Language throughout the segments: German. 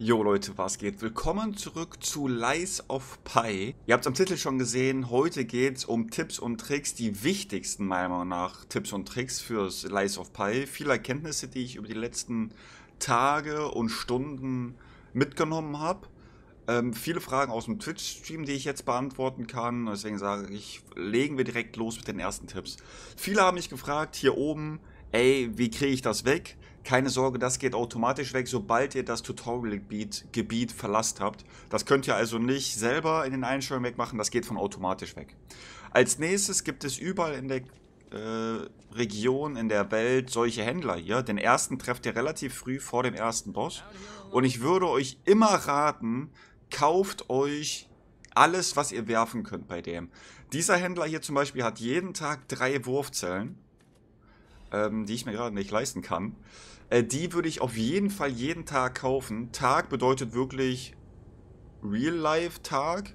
Jo Leute, was geht? Willkommen zurück zu Lies of Pi. Ihr habt es am Titel schon gesehen, heute geht es um Tipps und Tricks, die wichtigsten meiner Meinung nach Tipps und Tricks fürs Lies of Pi. Viele Erkenntnisse, die ich über die letzten Tage und Stunden mitgenommen habe. Ähm, viele Fragen aus dem Twitch-Stream, die ich jetzt beantworten kann. Deswegen sage ich, legen wir direkt los mit den ersten Tipps. Viele haben mich gefragt, hier oben, ey, wie kriege ich das weg? Keine Sorge, das geht automatisch weg, sobald ihr das Tutorial-Gebiet verlasst habt. Das könnt ihr also nicht selber in den Einstellungen wegmachen, das geht von automatisch weg. Als nächstes gibt es überall in der äh, Region, in der Welt solche Händler hier. Den ersten trefft ihr relativ früh vor dem ersten Boss. Und ich würde euch immer raten, kauft euch alles, was ihr werfen könnt bei dem. Dieser Händler hier zum Beispiel hat jeden Tag drei Wurfzellen ähm, die ich mir gerade nicht leisten kann. Äh, die würde ich auf jeden Fall jeden Tag kaufen. Tag bedeutet wirklich Real-Life-Tag.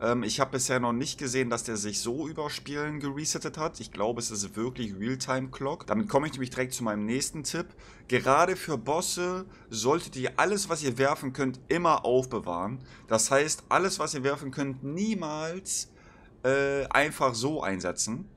Ähm, ich habe bisher noch nicht gesehen, dass der sich so überspielen geresettet hat. Ich glaube, es ist wirklich Real-Time-Clock. Damit komme ich nämlich direkt zu meinem nächsten Tipp. Gerade für Bosse solltet ihr alles, was ihr werfen könnt, immer aufbewahren. Das heißt, alles, was ihr werfen könnt, niemals äh, einfach so einsetzen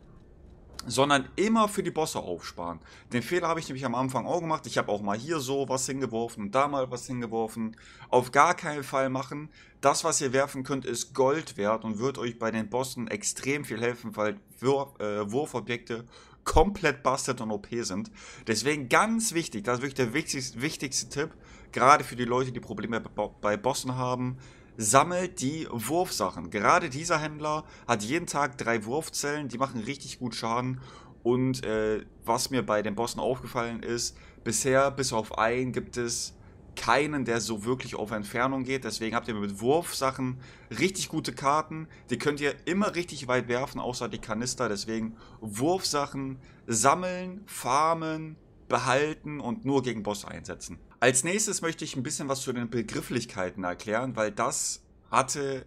sondern immer für die Bosse aufsparen. Den Fehler habe ich nämlich am Anfang auch gemacht. Ich habe auch mal hier so was hingeworfen und da mal was hingeworfen. Auf gar keinen Fall machen. Das, was ihr werfen könnt, ist Gold wert und wird euch bei den Bossen extrem viel helfen, weil Wurf, äh, Wurfobjekte komplett busted und OP sind. Deswegen ganz wichtig, das ist wirklich der wichtigste, wichtigste Tipp, gerade für die Leute, die Probleme bei Bossen haben, sammelt die Wurfsachen. Gerade dieser Händler hat jeden Tag drei Wurfzellen, die machen richtig gut Schaden. Und äh, was mir bei den Bossen aufgefallen ist, bisher bis auf einen gibt es keinen, der so wirklich auf Entfernung geht. Deswegen habt ihr mit Wurfsachen richtig gute Karten. Die könnt ihr immer richtig weit werfen, außer die Kanister. Deswegen Wurfsachen sammeln, farmen, behalten und nur gegen Boss einsetzen. Als nächstes möchte ich ein bisschen was zu den Begrifflichkeiten erklären, weil das hatte,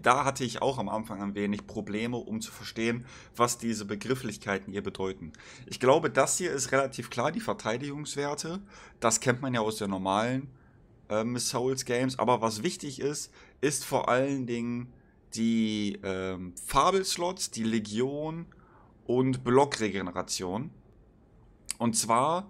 da hatte ich auch am Anfang ein wenig Probleme, um zu verstehen, was diese Begrifflichkeiten hier bedeuten. Ich glaube, das hier ist relativ klar, die Verteidigungswerte. Das kennt man ja aus der normalen ähm, Souls Games. Aber was wichtig ist, ist vor allen Dingen die ähm, Fabelslots, die Legion und Blockregeneration. Und zwar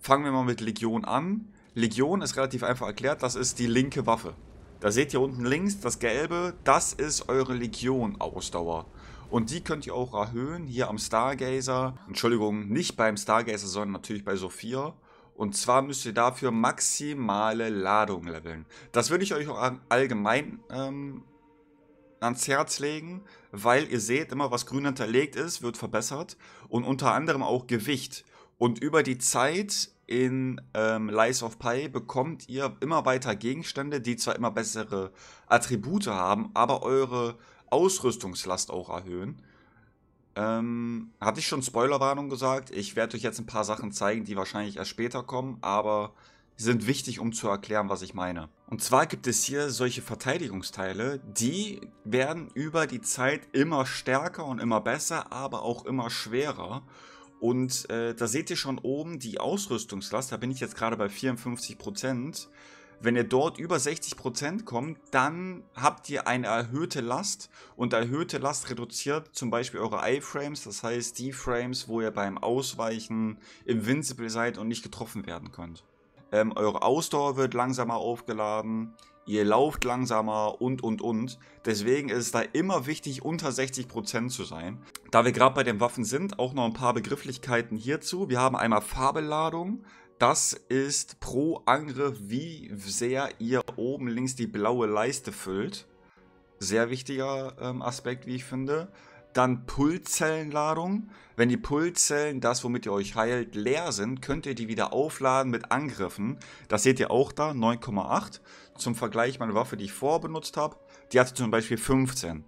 fangen wir mal mit Legion an. Legion ist relativ einfach erklärt, das ist die linke Waffe. Da seht ihr unten links das gelbe, das ist eure Legion-Ausdauer. Und die könnt ihr auch erhöhen hier am Stargazer. Entschuldigung, nicht beim Stargazer, sondern natürlich bei Sophia. Und zwar müsst ihr dafür maximale Ladung leveln. Das würde ich euch auch allgemein ähm, ans Herz legen, weil ihr seht, immer was grün hinterlegt ist, wird verbessert. Und unter anderem auch Gewicht. Und über die Zeit in ähm, Lies of Pi bekommt ihr immer weiter Gegenstände, die zwar immer bessere Attribute haben, aber eure Ausrüstungslast auch erhöhen. Ähm, hatte ich schon Spoilerwarnung gesagt. Ich werde euch jetzt ein paar Sachen zeigen, die wahrscheinlich erst später kommen, aber sind wichtig, um zu erklären, was ich meine. Und zwar gibt es hier solche Verteidigungsteile, die werden über die Zeit immer stärker und immer besser, aber auch immer schwerer. Und äh, da seht ihr schon oben die Ausrüstungslast, da bin ich jetzt gerade bei 54%. Wenn ihr dort über 60% kommt, dann habt ihr eine erhöhte Last und erhöhte Last reduziert zum Beispiel eure I-Frames, das heißt die Frames, wo ihr beim Ausweichen invincible seid und nicht getroffen werden könnt. Ähm, eure Ausdauer wird langsamer aufgeladen, ihr lauft langsamer und und und. Deswegen ist es da immer wichtig, unter 60% zu sein. Da wir gerade bei den Waffen sind, auch noch ein paar Begrifflichkeiten hierzu. Wir haben einmal Farbeladung. Das ist pro Angriff, wie sehr ihr oben links die blaue Leiste füllt. Sehr wichtiger ähm, Aspekt, wie ich finde. Dann Pulszellenladung. Wenn die Pulszellen, das womit ihr euch heilt, leer sind, könnt ihr die wieder aufladen mit Angriffen. Das seht ihr auch da, 9,8. Zum Vergleich, meine Waffe, die ich vorher benutzt habe, die hatte zum Beispiel 15.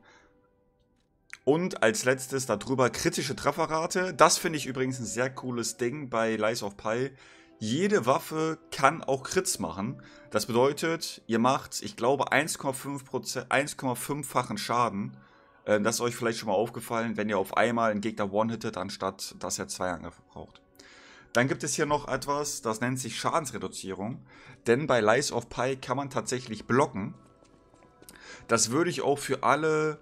Und als letztes darüber kritische Trefferrate. Das finde ich übrigens ein sehr cooles Ding bei Lies of Pi. Jede Waffe kann auch Crits machen. Das bedeutet, ihr macht, ich glaube, 1,5-fachen Schaden. Äh, das ist euch vielleicht schon mal aufgefallen, wenn ihr auf einmal einen Gegner one-hittet, anstatt dass er zwei Angriffe braucht. Dann gibt es hier noch etwas, das nennt sich Schadensreduzierung. Denn bei Lies of Pi kann man tatsächlich blocken. Das würde ich auch für alle,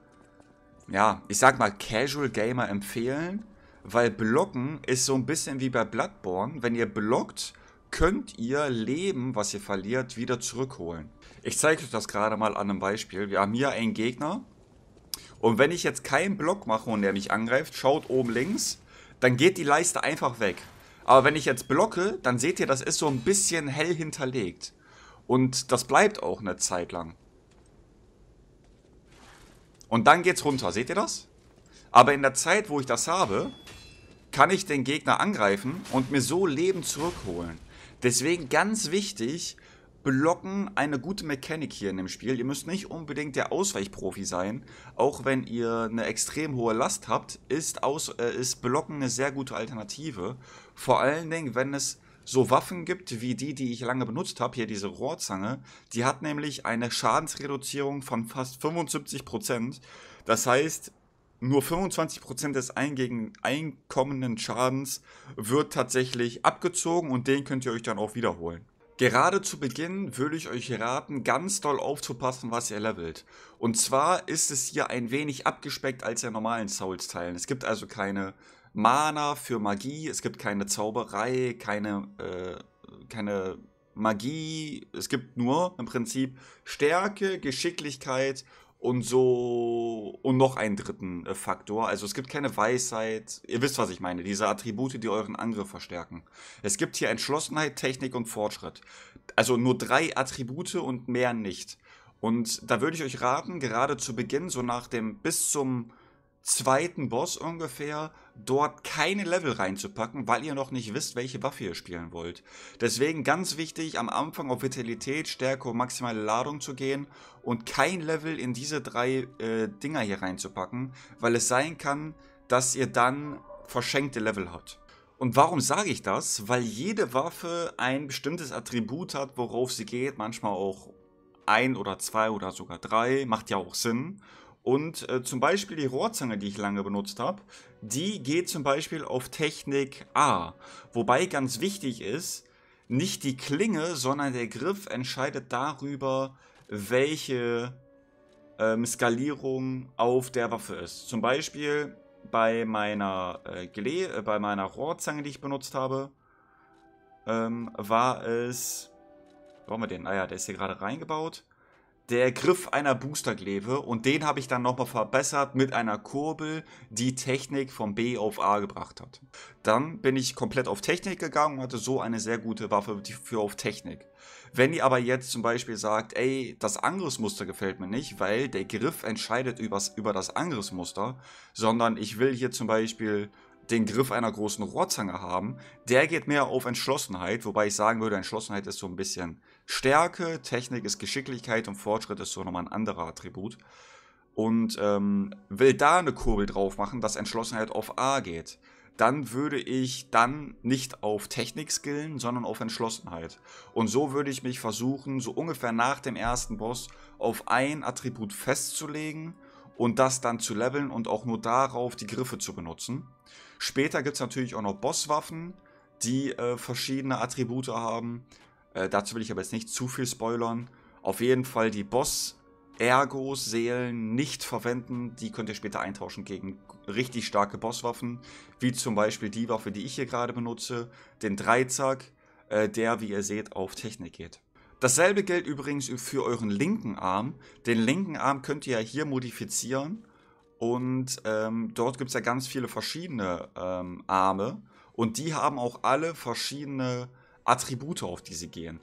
ja, ich sag mal Casual Gamer empfehlen. Weil blocken ist so ein bisschen wie bei Bloodborne. Wenn ihr blockt, könnt ihr Leben, was ihr verliert, wieder zurückholen. Ich zeige euch das gerade mal an einem Beispiel. Wir haben hier einen Gegner. Und wenn ich jetzt keinen Block mache und der mich angreift, schaut oben links, dann geht die Leiste einfach weg. Aber wenn ich jetzt blocke, dann seht ihr, das ist so ein bisschen hell hinterlegt. Und das bleibt auch eine Zeit lang. Und dann geht's runter, seht ihr das? Aber in der Zeit, wo ich das habe, kann ich den Gegner angreifen und mir so Leben zurückholen. Deswegen ganz wichtig, Blocken eine gute Mechanik hier in dem Spiel. Ihr müsst nicht unbedingt der Ausweichprofi sein. Auch wenn ihr eine extrem hohe Last habt, ist, aus, äh, ist Blocken eine sehr gute Alternative. Vor allen Dingen, wenn es so Waffen gibt wie die, die ich lange benutzt habe, hier diese Rohrzange, die hat nämlich eine Schadensreduzierung von fast 75%. Das heißt, nur 25% des einkommenden Schadens wird tatsächlich abgezogen und den könnt ihr euch dann auch wiederholen. Gerade zu Beginn würde ich euch raten, ganz doll aufzupassen, was ihr levelt. Und zwar ist es hier ein wenig abgespeckt als in normalen Souls-Teilen. Es gibt also keine Mana für Magie, es gibt keine Zauberei, keine, äh, keine Magie. Es gibt nur im Prinzip Stärke, Geschicklichkeit und so und noch einen dritten äh, Faktor. Also es gibt keine Weisheit. Ihr wisst, was ich meine. Diese Attribute, die euren Angriff verstärken. Es gibt hier Entschlossenheit, Technik und Fortschritt. Also nur drei Attribute und mehr nicht. Und da würde ich euch raten, gerade zu Beginn, so nach dem bis zum zweiten Boss ungefähr dort keine Level reinzupacken, weil ihr noch nicht wisst, welche Waffe ihr spielen wollt. Deswegen ganz wichtig, am Anfang auf Vitalität, Stärke und maximale Ladung zu gehen und kein Level in diese drei äh, Dinger hier reinzupacken, weil es sein kann, dass ihr dann verschenkte Level habt. Und warum sage ich das? Weil jede Waffe ein bestimmtes Attribut hat, worauf sie geht, manchmal auch ein oder zwei oder sogar drei, macht ja auch Sinn. Und äh, zum Beispiel die Rohrzange, die ich lange benutzt habe, die geht zum Beispiel auf Technik A. Wobei ganz wichtig ist, nicht die Klinge, sondern der Griff entscheidet darüber, welche ähm, Skalierung auf der Waffe ist. Zum Beispiel bei meiner, äh, Gelee, äh, bei meiner Rohrzange, die ich benutzt habe, ähm, war es... Wo haben wir den? Ah ja, der ist hier gerade reingebaut der Griff einer Boosterklebe und den habe ich dann nochmal verbessert mit einer Kurbel, die Technik von B auf A gebracht hat. Dann bin ich komplett auf Technik gegangen und hatte so eine sehr gute Waffe für auf Technik. Wenn ihr aber jetzt zum Beispiel sagt, ey, das Angriffsmuster gefällt mir nicht, weil der Griff entscheidet über das Angriffsmuster, sondern ich will hier zum Beispiel den Griff einer großen Rohrzange haben, der geht mehr auf Entschlossenheit, wobei ich sagen würde, Entschlossenheit ist so ein bisschen Stärke, Technik ist Geschicklichkeit und Fortschritt ist so nochmal ein anderer Attribut. Und ähm, will da eine Kurbel drauf machen, dass Entschlossenheit auf A geht. Dann würde ich dann nicht auf Technik skillen, sondern auf Entschlossenheit. Und so würde ich mich versuchen, so ungefähr nach dem ersten Boss auf ein Attribut festzulegen und das dann zu leveln und auch nur darauf die Griffe zu benutzen. Später gibt es natürlich auch noch Bosswaffen, die äh, verschiedene Attribute haben. Äh, dazu will ich aber jetzt nicht zu viel spoilern. Auf jeden Fall die Boss-Ergos, Seelen nicht verwenden. Die könnt ihr später eintauschen gegen richtig starke Bosswaffen. Wie zum Beispiel die Waffe, die ich hier gerade benutze. Den Dreizack, äh, der, wie ihr seht, auf Technik geht. Dasselbe gilt übrigens für euren linken Arm. Den linken Arm könnt ihr ja hier modifizieren. Und ähm, dort gibt es ja ganz viele verschiedene ähm, Arme. Und die haben auch alle verschiedene Attribute, auf die sie gehen.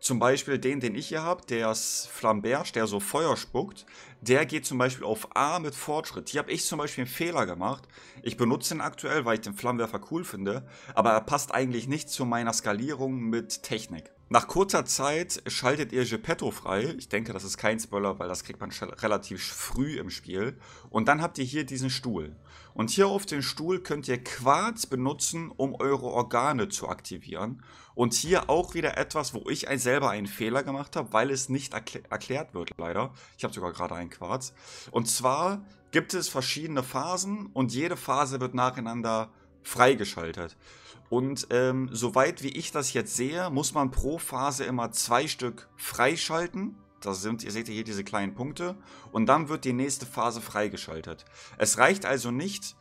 Zum Beispiel den, den ich hier habe, der ist Flamberge, der so Feuer spuckt. Der geht zum Beispiel auf A mit Fortschritt. Hier habe ich zum Beispiel einen Fehler gemacht. Ich benutze ihn aktuell, weil ich den Flammenwerfer cool finde. Aber er passt eigentlich nicht zu meiner Skalierung mit Technik. Nach kurzer Zeit schaltet ihr Geppetto frei. Ich denke, das ist kein Spoiler, weil das kriegt man relativ früh im Spiel. Und dann habt ihr hier diesen Stuhl. Und hier auf dem Stuhl könnt ihr Quarz benutzen, um eure Organe zu aktivieren. Und hier auch wieder etwas, wo ich selber einen Fehler gemacht habe, weil es nicht erkl erklärt wird, leider. Ich habe sogar gerade einen Quarz. Und zwar gibt es verschiedene Phasen und jede Phase wird nacheinander freigeschaltet. Und ähm, soweit wie ich das jetzt sehe, muss man pro Phase immer zwei Stück freischalten. Da sind, ihr seht hier diese kleinen Punkte. Und dann wird die nächste Phase freigeschaltet. Es reicht also nicht,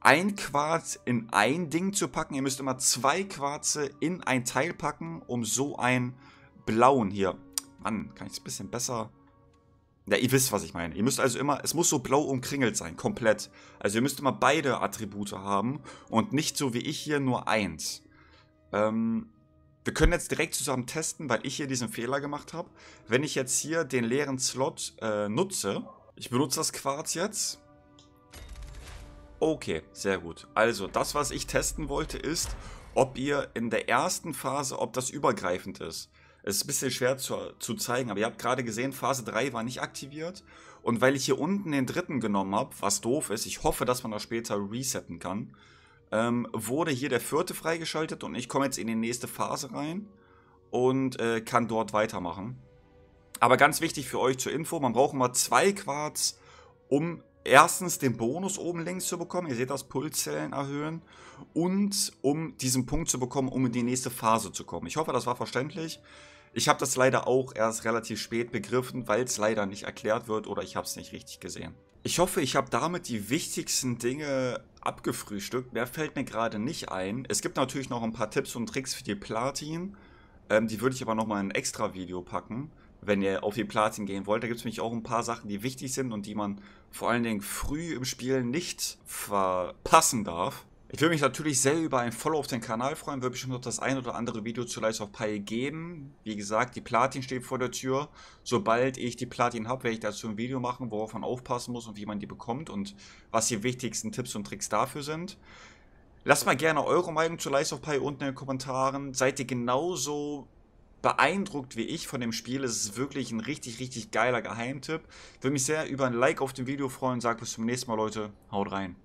ein Quarz in ein Ding zu packen. Ihr müsst immer zwei Quarze in ein Teil packen, um so einen blauen hier. Mann, kann ich es ein bisschen besser ja, ihr wisst, was ich meine. Ihr müsst also immer, es muss so blau umkringelt sein, komplett. Also ihr müsst immer beide Attribute haben und nicht so wie ich hier nur eins. Ähm, wir können jetzt direkt zusammen testen, weil ich hier diesen Fehler gemacht habe. Wenn ich jetzt hier den leeren Slot äh, nutze, ich benutze das Quarz jetzt. Okay, sehr gut. Also, das, was ich testen wollte, ist, ob ihr in der ersten Phase, ob das übergreifend ist. Es ist ein bisschen schwer zu, zu zeigen, aber ihr habt gerade gesehen, Phase 3 war nicht aktiviert. Und weil ich hier unten den dritten genommen habe, was doof ist, ich hoffe, dass man das später resetten kann, ähm, wurde hier der vierte freigeschaltet und ich komme jetzt in die nächste Phase rein und äh, kann dort weitermachen. Aber ganz wichtig für euch zur Info, man braucht immer zwei Quarz, um erstens den Bonus oben links zu bekommen, ihr seht das, Pulszellen erhöhen und um diesen Punkt zu bekommen, um in die nächste Phase zu kommen. Ich hoffe, das war verständlich. Ich habe das leider auch erst relativ spät begriffen, weil es leider nicht erklärt wird oder ich habe es nicht richtig gesehen. Ich hoffe, ich habe damit die wichtigsten Dinge abgefrühstückt. Mehr fällt mir gerade nicht ein. Es gibt natürlich noch ein paar Tipps und Tricks für die Platin. Ähm, die würde ich aber nochmal in ein extra Video packen, wenn ihr auf die Platin gehen wollt. Da gibt es nämlich auch ein paar Sachen, die wichtig sind und die man vor allen Dingen früh im Spiel nicht verpassen darf. Ich würde mich natürlich sehr über ein Follow auf den Kanal freuen, Wird bestimmt noch das ein oder andere Video zu Lies of Pi geben. Wie gesagt, die Platin steht vor der Tür. Sobald ich die Platin habe, werde ich dazu ein Video machen, worauf man aufpassen muss und wie man die bekommt und was die wichtigsten Tipps und Tricks dafür sind. Lasst mal gerne eure Meinung zu Lies of Pi unten in den Kommentaren. Seid ihr genauso beeindruckt wie ich von dem Spiel. Es ist wirklich ein richtig, richtig geiler Geheimtipp. Würde mich sehr über ein Like auf dem Video freuen. Sagt bis zum nächsten Mal, Leute. Haut rein.